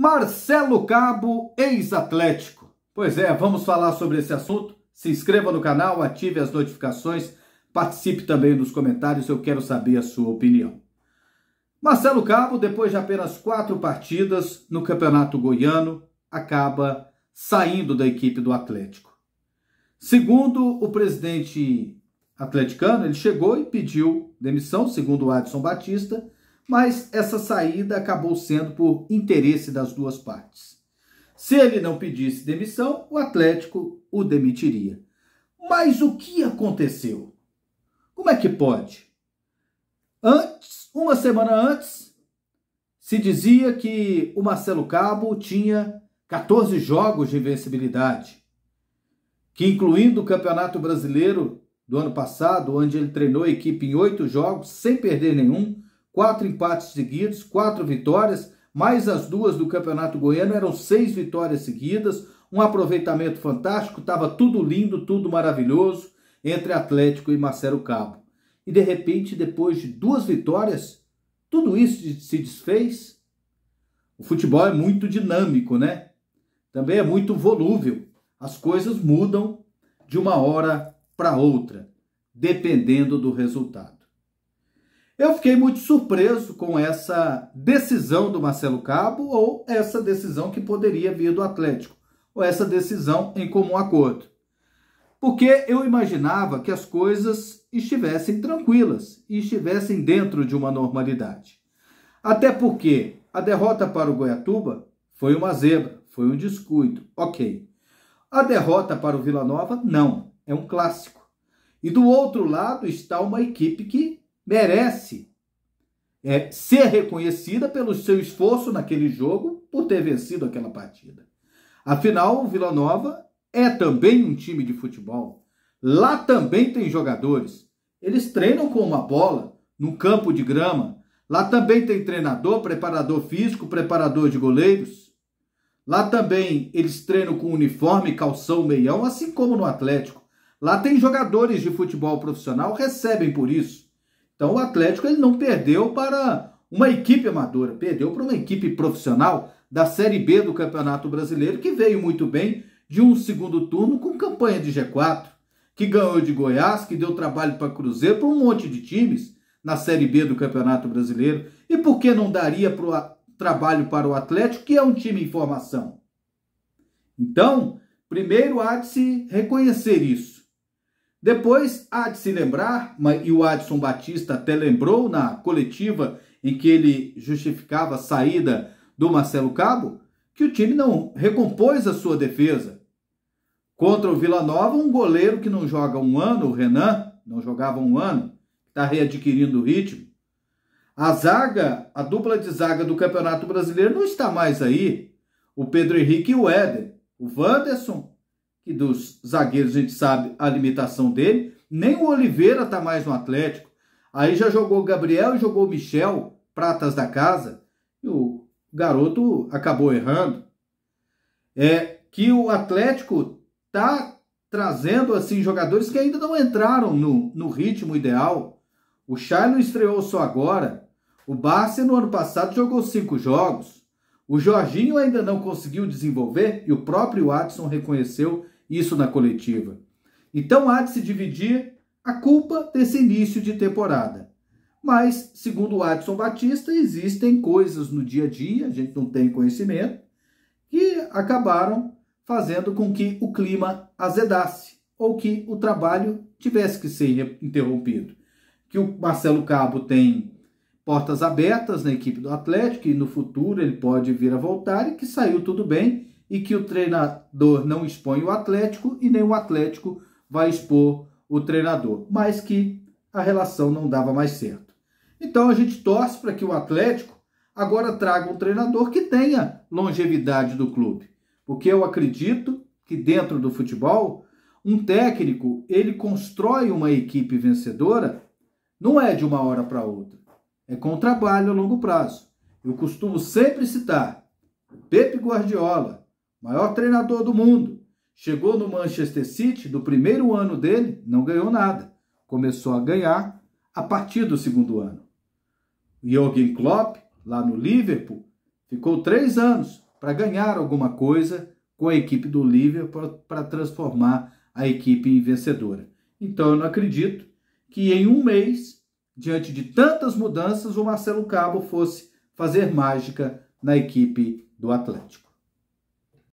Marcelo Cabo, ex-Atlético. Pois é, vamos falar sobre esse assunto. Se inscreva no canal, ative as notificações, participe também dos comentários, eu quero saber a sua opinião. Marcelo Cabo, depois de apenas quatro partidas no Campeonato Goiano, acaba saindo da equipe do Atlético. Segundo o presidente atleticano, ele chegou e pediu demissão, segundo o Adson Batista, mas essa saída acabou sendo por interesse das duas partes. Se ele não pedisse demissão, o Atlético o demitiria. Mas o que aconteceu? Como é que pode? Antes, uma semana antes, se dizia que o Marcelo Cabo tinha 14 jogos de invencibilidade, que incluindo o Campeonato Brasileiro do ano passado, onde ele treinou a equipe em oito jogos sem perder nenhum, quatro empates seguidos, quatro vitórias, mais as duas do Campeonato Goiano, eram seis vitórias seguidas, um aproveitamento fantástico, estava tudo lindo, tudo maravilhoso entre Atlético e Marcelo Cabo. E de repente, depois de duas vitórias, tudo isso se desfez. O futebol é muito dinâmico, né? Também é muito volúvel. As coisas mudam de uma hora para outra, dependendo do resultado. Eu fiquei muito surpreso com essa decisão do Marcelo Cabo ou essa decisão que poderia vir do Atlético, ou essa decisão em comum acordo. Porque eu imaginava que as coisas estivessem tranquilas e estivessem dentro de uma normalidade. Até porque a derrota para o Goiatuba foi uma zebra, foi um descuido, ok. A derrota para o Vila Nova, não, é um clássico. E do outro lado está uma equipe que merece é, ser reconhecida pelo seu esforço naquele jogo por ter vencido aquela partida. Afinal, o Vila Nova é também um time de futebol. Lá também tem jogadores. Eles treinam com uma bola, num campo de grama. Lá também tem treinador, preparador físico, preparador de goleiros. Lá também eles treinam com uniforme, calção, meião, assim como no Atlético. Lá tem jogadores de futebol profissional, recebem por isso. Então o Atlético ele não perdeu para uma equipe amadora, perdeu para uma equipe profissional da Série B do Campeonato Brasileiro, que veio muito bem de um segundo turno com campanha de G4, que ganhou de Goiás, que deu trabalho para Cruzeiro, para um monte de times na Série B do Campeonato Brasileiro. E por que não daria pro, trabalho para o Atlético, que é um time em formação? Então, primeiro há de se reconhecer isso. Depois, há de se lembrar, e o Adson Batista até lembrou na coletiva em que ele justificava a saída do Marcelo Cabo, que o time não recompôs a sua defesa. Contra o Vila Nova, um goleiro que não joga um ano, o Renan, não jogava um ano, está readquirindo o ritmo. A zaga, a dupla de zaga do Campeonato Brasileiro não está mais aí. O Pedro Henrique e o Éder, o Wanderson que dos zagueiros a gente sabe a limitação dele. Nem o Oliveira está mais no Atlético. Aí já jogou o Gabriel e jogou o Michel, pratas da casa. E o garoto acabou errando. É que o Atlético tá trazendo assim jogadores que ainda não entraram no, no ritmo ideal. O Shailon estreou só agora. O Barça no ano passado jogou cinco jogos. O Jorginho ainda não conseguiu desenvolver e o próprio Watson reconheceu isso na coletiva. Então há de se dividir a culpa desse início de temporada. Mas, segundo Adson Batista, existem coisas no dia a dia, a gente não tem conhecimento, que acabaram fazendo com que o clima azedasse ou que o trabalho tivesse que ser interrompido. Que o Marcelo Cabo tem portas abertas na equipe do Atlético e no futuro ele pode vir a voltar e que saiu tudo bem e que o treinador não expõe o Atlético e nem o Atlético vai expor o treinador, mas que a relação não dava mais certo. Então a gente torce para que o Atlético agora traga um treinador que tenha longevidade do clube, porque eu acredito que dentro do futebol um técnico ele constrói uma equipe vencedora não é de uma hora para outra, é com trabalho a longo prazo. Eu costumo sempre citar Pepe Guardiola, maior treinador do mundo. Chegou no Manchester City, do primeiro ano dele, não ganhou nada. Começou a ganhar a partir do segundo ano. Jürgen Klopp, lá no Liverpool, ficou três anos para ganhar alguma coisa com a equipe do Liverpool para transformar a equipe em vencedora. Então eu não acredito que em um mês, diante de tantas mudanças, o Marcelo Cabo fosse fazer mágica na equipe do Atlético.